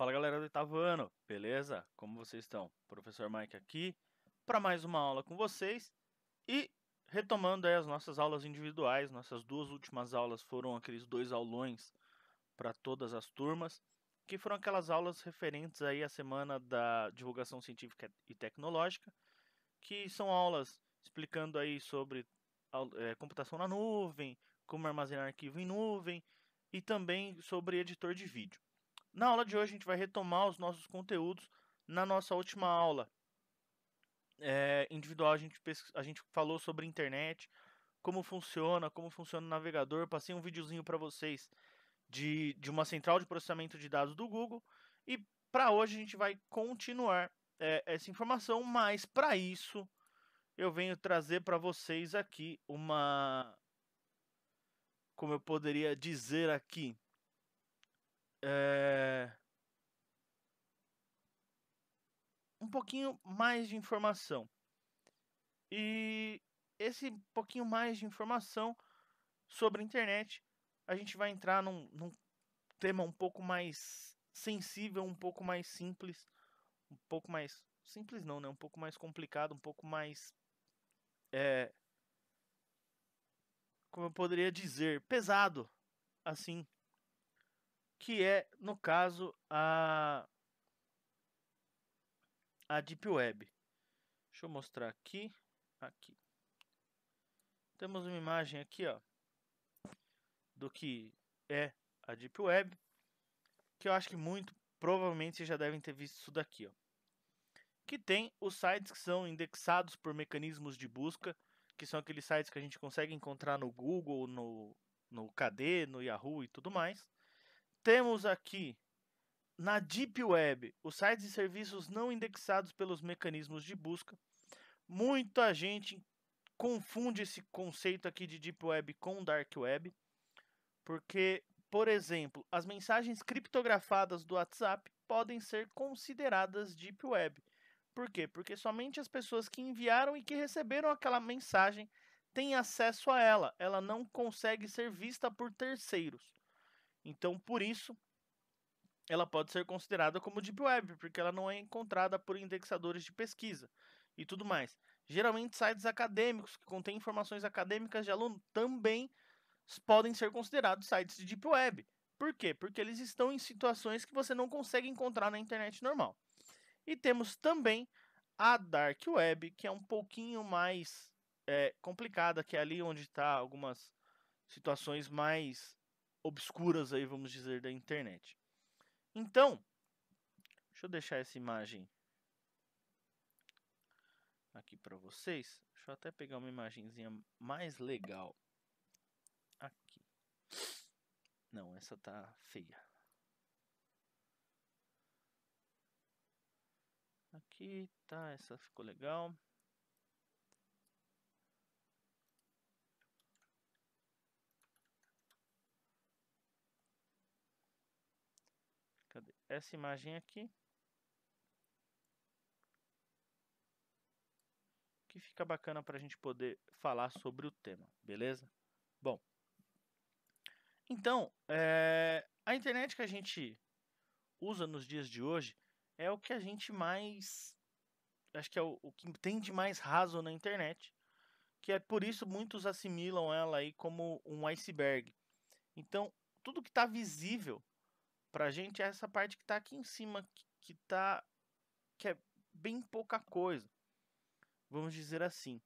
Fala galera do oitavo ano, beleza? Como vocês estão? Professor Mike aqui para mais uma aula com vocês e retomando as nossas aulas individuais. Nossas duas últimas aulas foram aqueles dois aulões para todas as turmas, que foram aquelas aulas referentes aí à semana da divulgação científica e tecnológica, que são aulas explicando aí sobre é, computação na nuvem, como armazenar arquivo em nuvem e também sobre editor de vídeo. Na aula de hoje, a gente vai retomar os nossos conteúdos na nossa última aula. É, individual, a gente, a gente falou sobre internet, como funciona, como funciona o navegador. Passei um videozinho para vocês de, de uma central de processamento de dados do Google. E para hoje, a gente vai continuar é, essa informação, mas para isso, eu venho trazer para vocês aqui uma. Como eu poderia dizer aqui? é, um pouquinho mais de informação. E esse pouquinho mais de informação sobre a internet, a gente vai entrar num, num tema um pouco mais sensível, um pouco mais simples, um pouco mais simples não, né? Um pouco mais complicado, um pouco mais é, como eu poderia dizer, pesado, assim, que é, no caso, a, a Deep Web. Deixa eu mostrar aqui, aqui. Temos uma imagem aqui, ó, do que é a Deep Web, que eu acho que muito provavelmente vocês já devem ter visto isso daqui, ó. Que tem os sites que são indexados por mecanismos de busca, que são aqueles sites que a gente consegue encontrar no Google, no, no KD, no Yahoo e tudo mais temos aqui na Deep Web, os sites e serviços não indexados pelos mecanismos de busca. Muita gente confunde esse conceito aqui de Deep Web com Dark Web, porque, por exemplo, as mensagens criptografadas do WhatsApp podem ser consideradas Deep Web. Por quê? Porque somente as pessoas que enviaram e que receberam aquela mensagem têm acesso a ela. Ela não consegue ser vista por terceiros. Então, por isso, ela pode ser considerada como deep web, porque ela não é encontrada por indexadores de pesquisa e tudo mais. Geralmente, sites acadêmicos que contêm informações acadêmicas de aluno também podem ser considerados sites de deep web. Por quê? Porque eles estão em situações que você não consegue encontrar na internet normal. E temos também a dark web, que é um pouquinho mais é, complicada, que é ali onde está algumas situações mais obscuras aí, vamos dizer, da internet. Então, deixa eu deixar essa imagem aqui para vocês. Deixa eu até pegar uma imagenzinha mais legal aqui. Não, essa tá feia. Aqui tá, essa ficou legal. essa imagem aqui. Que fica bacana para a gente poder falar sobre o tema, beleza? Bom, então, é, a internet que a gente usa nos dias de hoje é o que a gente mais. Acho que é o, o, que tem de mais raso na internet. Que é por isso muitos assimilam ela aí como um iceberg. Então, tudo que está visível Pra gente é essa parte que tá aqui em cima, que, que tá. que é bem pouca coisa. Vamos dizer assim.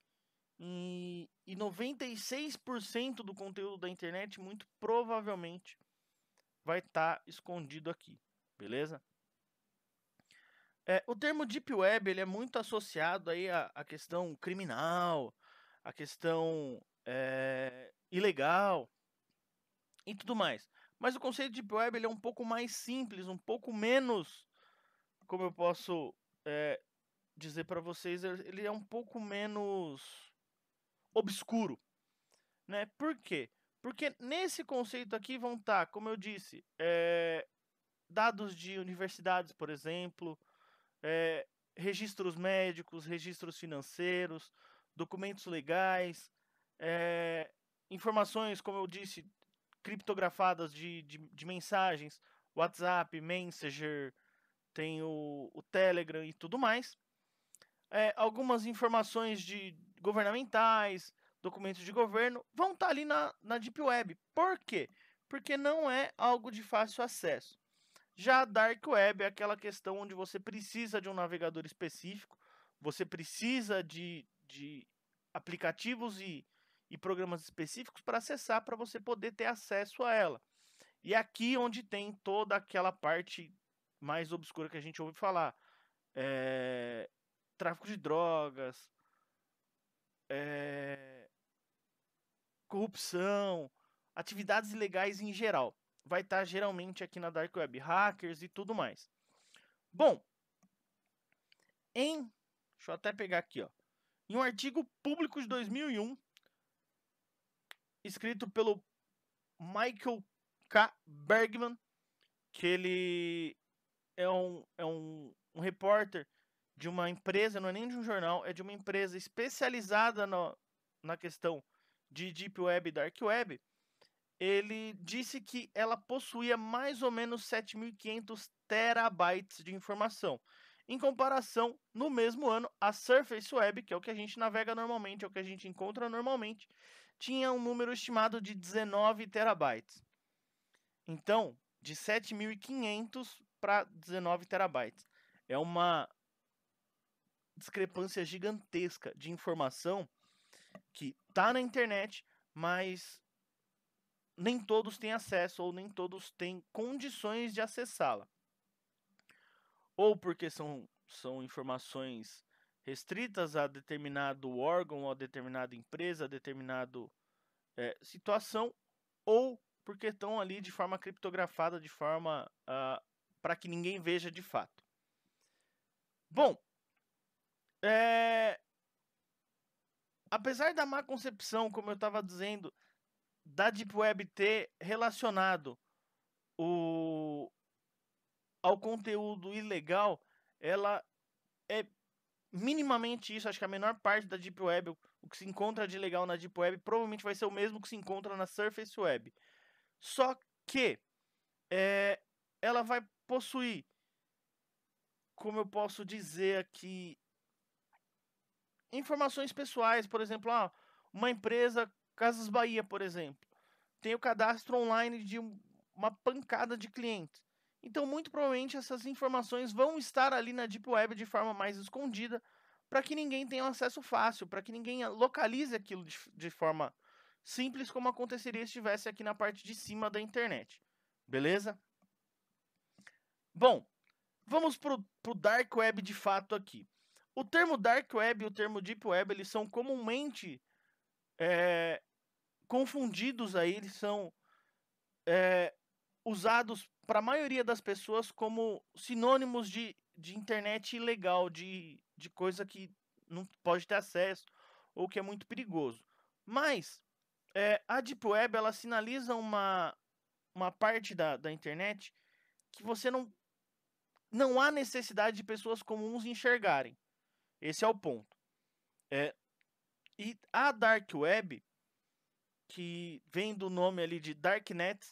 E, e 96% do conteúdo da internet, muito provavelmente, vai estar tá escondido aqui, beleza? É, o termo Deep Web ele é muito associado aí à, à questão criminal, à questão é, ilegal e tudo mais. Mas o conceito de Deep Web ele é um pouco mais simples, um pouco menos, como eu posso é, dizer para vocês, é, ele é um pouco menos obscuro. Né? Por quê? Porque nesse conceito aqui vão estar, tá, como eu disse, é, dados de universidades, por exemplo, é, registros médicos, registros financeiros, documentos legais, é, informações, como eu disse, criptografadas de, de, de mensagens, WhatsApp, Messenger, tem o, o Telegram e tudo mais. É, algumas informações de governamentais, documentos de governo, vão estar tá ali na, na Deep Web. Por quê? Porque não é algo de fácil acesso. Já a Dark Web é aquela questão onde você precisa de um navegador específico, você precisa de, de aplicativos e e programas específicos para acessar, para você poder ter acesso a ela. E aqui onde tem toda aquela parte mais obscura que a gente ouve falar. É, tráfico de drogas, é, corrupção, atividades ilegais em geral. Vai estar tá, geralmente aqui na Dark Web, hackers e tudo mais. Bom, em. Deixa eu até pegar aqui, ó. Em um artigo público de 2001, escrito pelo Michael K. Bergman, que ele é um, é um, um repórter de uma empresa, não é nem de um jornal, é de uma empresa especializada no, na questão de Deep Web e Dark Web. Ele disse que ela possuía mais ou menos 7.500 terabytes de informação. Em comparação, no mesmo ano, a Surface Web, que é o que a gente navega normalmente, é o que a gente encontra normalmente, tinha um número estimado de 19 terabytes. Então, de 7.500 para 19 terabytes. É uma discrepância gigantesca de informação que está na internet, mas nem todos têm acesso ou nem todos têm condições de acessá-la. Ou porque são, são informações restritas a determinado órgão, a determinada empresa, a determinado é, situação, ou porque estão ali de forma criptografada, de forma uh, ah, para que ninguém veja de fato. Bom, é... apesar da má concepção, como eu estava dizendo, da Deep Web ter relacionado o... ao conteúdo ilegal, ela é minimamente isso. Acho que a menor parte da Deep Web, o que se encontra de legal na Deep Web, provavelmente vai ser o mesmo que se encontra na Surface Web. Só que é, ela vai possuir, como eu posso dizer aqui, informações pessoais, por exemplo, ah, uma empresa, Casas Bahia, por exemplo, tem o cadastro online de uma pancada de clientes. Então, muito provavelmente, essas informações vão estar ali na Deep Web de forma mais escondida, para que ninguém tenha acesso fácil, para que ninguém ah, localize aquilo de, de forma simples, como aconteceria se estivesse aqui na parte de cima da internet. Beleza? Bom, vamos para o Dark Web de fato aqui. O termo Dark Web e o termo Deep Web, eles são comumente é, confundidos aí, eles são é, usados para a maioria das pessoas como sinônimos de, de internet ilegal, de, de coisa que não pode ter acesso ou que é muito perigoso. Mas é, a Deep Web ela sinaliza uma, uma parte da, da internet que você não, não há necessidade de pessoas comuns enxergarem. Esse é o ponto. É, e a Dark Web, que vem do nome ali de Darknet,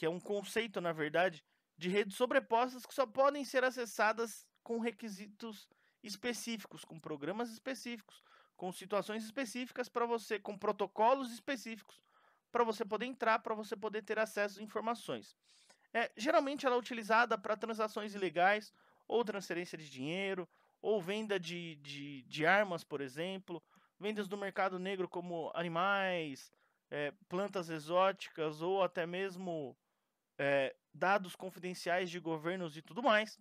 que é um conceito, na verdade, de redes sobrepostas que só podem ser acessadas com requisitos específicos, com programas específicos, com situações específicas para você, com protocolos específicos para você poder entrar, para você poder ter acesso a informações. É, geralmente ela é utilizada para transações ilegais, ou transferência de dinheiro, ou venda de, de, de armas, por exemplo, vendas do mercado negro como animais, é, plantas exóticas ou até mesmo é, dados confidenciais de governos e tudo mais.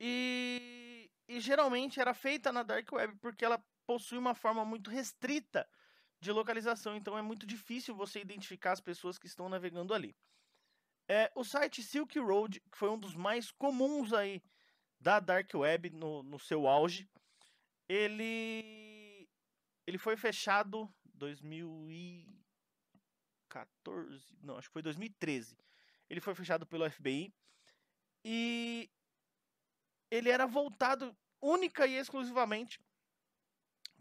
E, e geralmente era feita na Dark Web porque ela possui uma forma muito restrita de localização, então é muito difícil você identificar as pessoas que estão navegando ali. É, o site Silk Road, que foi um dos mais comuns aí da Dark Web no, no seu auge, ele, ele foi fechado 2000 e 2014, não, acho que foi 2013. Ele foi fechado pelo FBI e ele era voltado única e exclusivamente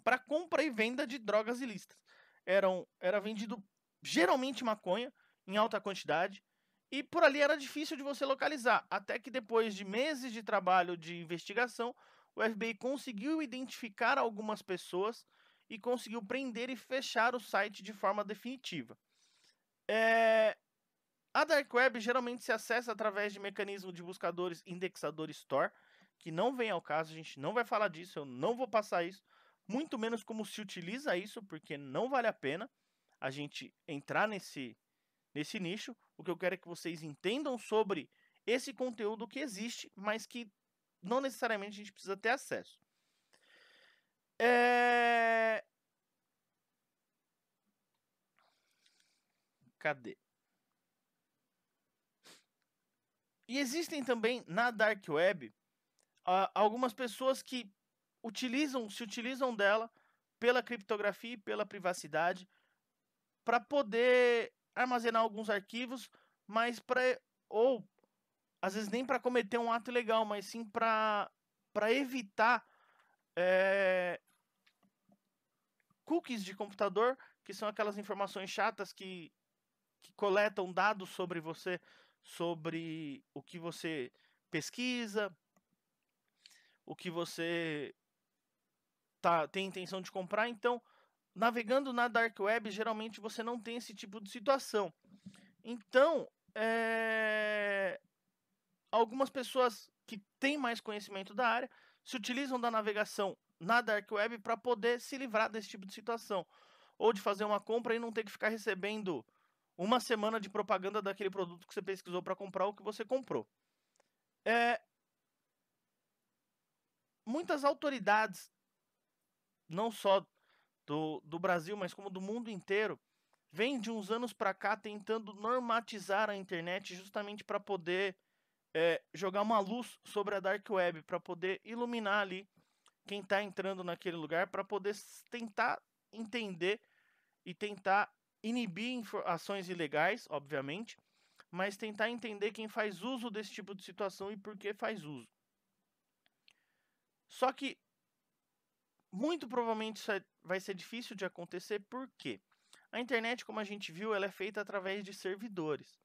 para compra e venda de drogas ilícitas. Eram, era vendido geralmente maconha em alta quantidade e por ali era difícil de você localizar, até que depois de meses de trabalho de investigação, o FBI conseguiu identificar algumas pessoas e conseguiu prender e fechar o site de forma definitiva. É... A Dark Web geralmente se acessa através de mecanismo de buscadores indexador store, que não vem ao caso, a gente não vai falar disso, eu não vou passar isso, muito menos como se utiliza isso, porque não vale a pena a gente entrar nesse, nesse nicho. O que eu quero é que vocês entendam sobre esse conteúdo que existe, mas que não necessariamente a gente precisa ter acesso. É... Cadê? E existem também na dark web algumas pessoas que utilizam, se utilizam dela pela criptografia e pela privacidade para poder armazenar alguns arquivos, mas para ou às vezes nem para cometer um ato ilegal, mas sim para para evitar é, cookies de computador, que são aquelas informações chatas que que coletam dados sobre você, sobre o que você pesquisa, o que você tá, tem intenção de comprar. Então, navegando na dark web, geralmente você não tem esse tipo de situação. Então, é... algumas pessoas que têm mais conhecimento da área se utilizam da navegação na dark web para poder se livrar desse tipo de situação ou de fazer uma compra e não ter que ficar recebendo uma semana de propaganda daquele produto que você pesquisou para comprar ou que você comprou. É... Muitas autoridades, não só do, do Brasil, mas como do mundo inteiro, vêm de uns anos para cá tentando normatizar a internet justamente para poder é, jogar uma luz sobre a dark web, para poder iluminar ali quem está entrando naquele lugar, para poder tentar entender e tentar inibir ações ilegais, obviamente, mas tentar entender quem faz uso desse tipo de situação e por que faz uso. Só que muito provavelmente isso é, vai ser difícil de acontecer porque a internet, como a gente viu, ela é feita através de servidores.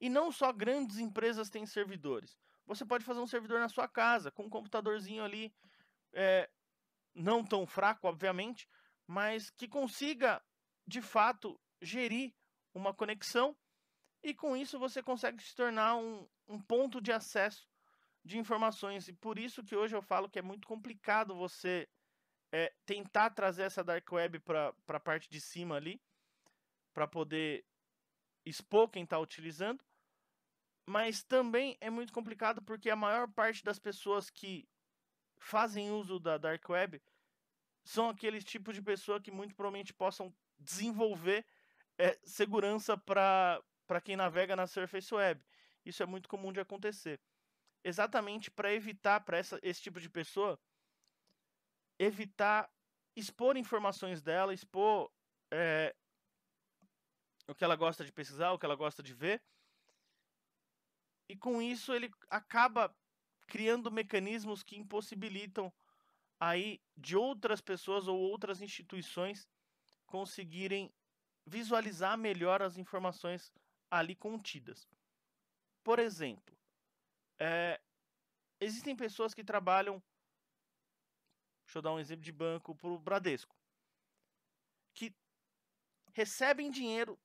E não só grandes empresas têm servidores. Você pode fazer um servidor na sua casa, com um computadorzinho ali, é, não tão fraco, obviamente, mas que consiga, de fato, gerir uma conexão e com isso você consegue se tornar um, um ponto de acesso de informações. E por isso que hoje eu falo que é muito complicado você é, tentar trazer essa dark web para a parte de cima ali, para poder expor quem está utilizando. Mas também é muito complicado porque a maior parte das pessoas que fazem uso da dark web são aqueles tipos de pessoa que muito provavelmente possam desenvolver é, segurança para quem navega na Surface Web. Isso é muito comum de acontecer. Exatamente para evitar para esse tipo de pessoa evitar expor informações dela, expor é, o que ela gosta de pesquisar, o que ela gosta de ver. E com isso ele acaba criando mecanismos que impossibilitam aí de outras pessoas ou outras instituições conseguirem visualizar melhor as informações ali contidas. Por exemplo, é, existem pessoas que trabalham. Deixa eu dar um exemplo de banco para o Bradesco. Que recebem dinheiro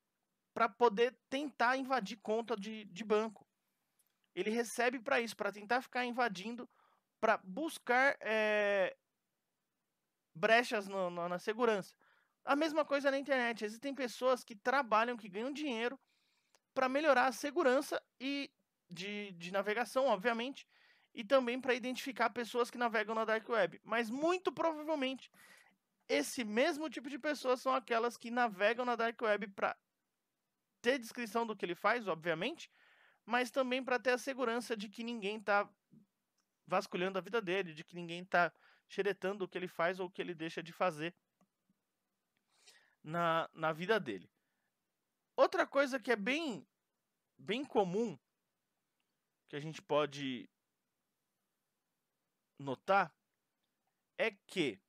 para poder tentar invadir conta de, de banco. Ele recebe para isso, para tentar ficar invadindo, para buscar é, brechas no, no, na segurança. A mesma coisa na internet. Existem pessoas que trabalham, que ganham dinheiro para melhorar a segurança e de, de navegação, obviamente, e também para identificar pessoas que navegam na dark web. Mas muito provavelmente esse mesmo tipo de pessoas são aquelas que navegam na dark web para ter descrição do que ele faz, obviamente, mas também para ter a segurança de que ninguém está vasculhando a vida dele, de que ninguém está xeretando o que ele faz ou o que ele deixa de fazer na, na vida dele. Outra coisa que é bem, bem comum que a gente pode notar é que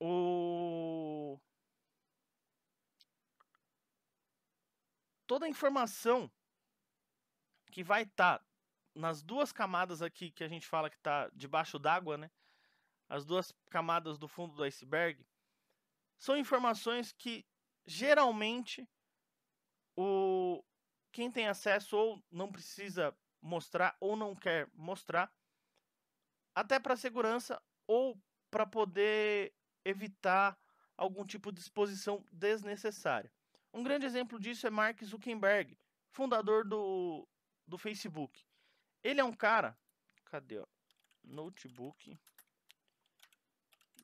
o toda a informação que vai estar tá nas duas camadas aqui que a gente fala que está debaixo d'água, né? As duas camadas do fundo do iceberg, são informações que geralmente o quem tem acesso ou não precisa mostrar ou não quer mostrar, até para segurança ou para poder evitar algum tipo de exposição desnecessária. Um grande exemplo disso é Mark Zuckerberg, fundador do, do Facebook. Ele é um cara. Cadê? Ó? Notebook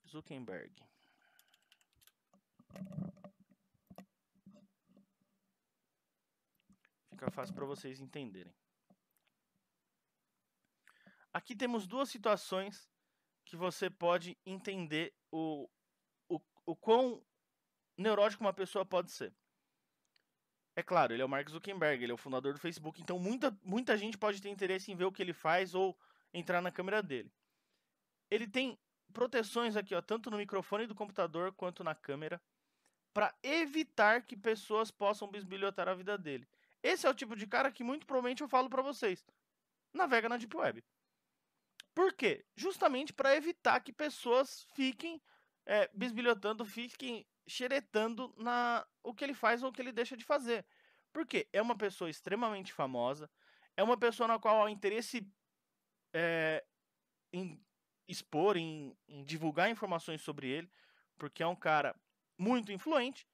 Zuckerberg. Fica fácil para vocês entenderem. Aqui temos duas situações que você pode entender o, o, o quão neurótico uma pessoa pode ser. É claro, ele é o Mark Zuckerberg, ele é o fundador do Facebook, então muita, muita gente pode ter interesse em ver o que ele faz ou entrar na câmera dele. Ele tem proteções aqui, ó, tanto no microfone do computador quanto na câmera para evitar que pessoas possam bisbilhotar a vida dele. Esse é o tipo de cara que muito provavelmente eu falo para vocês. Navega na Deep Web. Por quê? Justamente para evitar que pessoas fiquem é, bisbilhotando, fiquem xeretando na, o que ele faz ou o que ele deixa de fazer. Por quê? é uma pessoa extremamente famosa, é uma pessoa na qual há interesse é, em expor, em, em divulgar informações sobre ele, porque é um cara muito influente,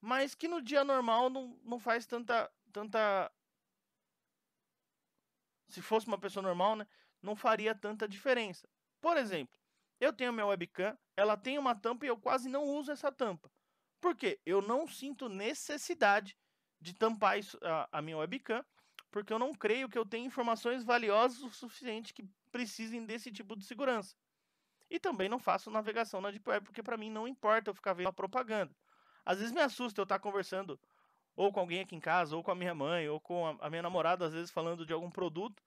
mas que no dia normal não, não faz tanta, tanta. Se fosse uma pessoa normal, né? Não faria tanta diferença. Por exemplo, eu tenho minha webcam, ela tem uma tampa e eu quase não uso essa tampa. Por quê? Eu não sinto necessidade de tampar isso, a, a minha webcam, porque eu não creio que eu tenha informações valiosas o suficiente que precisem desse tipo de segurança. E também não faço navegação na Deep Web, porque para mim não importa eu ficar vendo a propaganda. Às vezes me assusta eu estar tá conversando ou com alguém aqui em casa, ou com a minha mãe, ou com a minha namorada, às vezes falando de algum produto.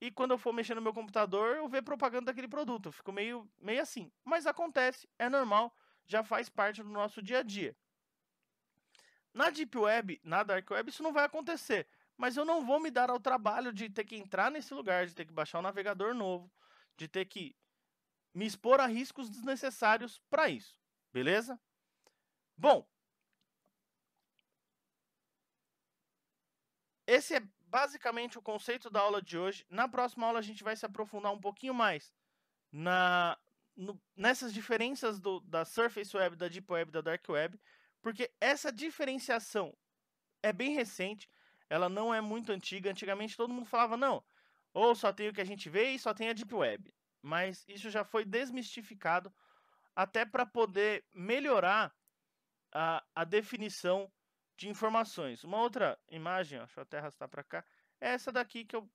E quando eu for mexer no meu computador, eu ver propaganda daquele produto. Eu fico meio, meio assim. Mas acontece, é normal, já faz parte do nosso dia a dia. Na Deep Web, na Dark Web, isso não vai acontecer. Mas eu não vou me dar ao trabalho de ter que entrar nesse lugar, de ter que baixar o um navegador novo, de ter que me expor a riscos desnecessários para isso, beleza? Bom, esse é basicamente o conceito da aula de hoje. Na próxima aula a gente vai se aprofundar um pouquinho mais na no, nessas diferenças do, da Surface Web, da Deep Web, da Dark Web, porque essa diferenciação é bem recente, ela não é muito antiga. Antigamente todo mundo falava, não, ou só tem o que a gente vê e só tem a Deep Web mas isso já foi desmistificado até para poder melhorar a, a definição de informações. Uma outra imagem, ó, deixa eu até arrastar para cá, é essa daqui que eu...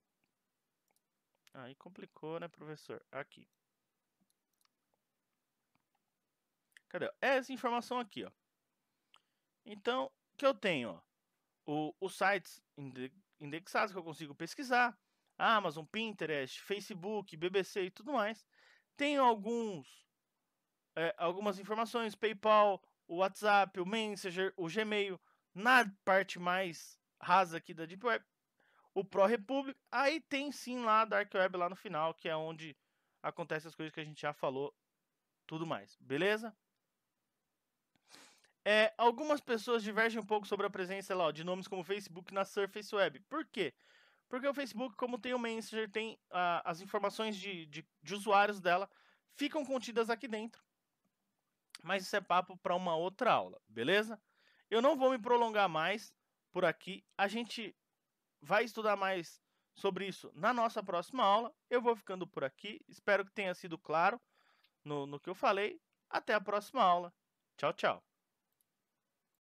Aí complicou, né, professor? Aqui. Cadê? É essa informação aqui, ó. Então, o que eu tenho? Ó, o, os sites indexados que eu consigo pesquisar, Amazon, Pinterest, Facebook, BBC e tudo mais. Tem alguns é, algumas informações, PayPal, o WhatsApp, o Messenger, o Gmail, na parte mais rasa aqui da Deep Web, o ProRepublic, aí tem sim lá a Dark Web lá no final, que é onde acontece as coisas que a gente já falou, tudo mais, beleza? É, algumas pessoas divergem um pouco sobre a presença lá, ó, de nomes como Facebook na Surface Web. Por quê? Porque o Facebook, como tem o Messenger, tem ah, as informações de, de, de usuários dela, ficam contidas aqui dentro. Mas isso é papo para uma outra aula, beleza? Eu não vou me prolongar mais por aqui. A gente vai estudar mais sobre isso na nossa próxima aula. Eu vou ficando por aqui. Espero que tenha sido claro no, no que eu falei. Até a próxima aula. Tchau, tchau.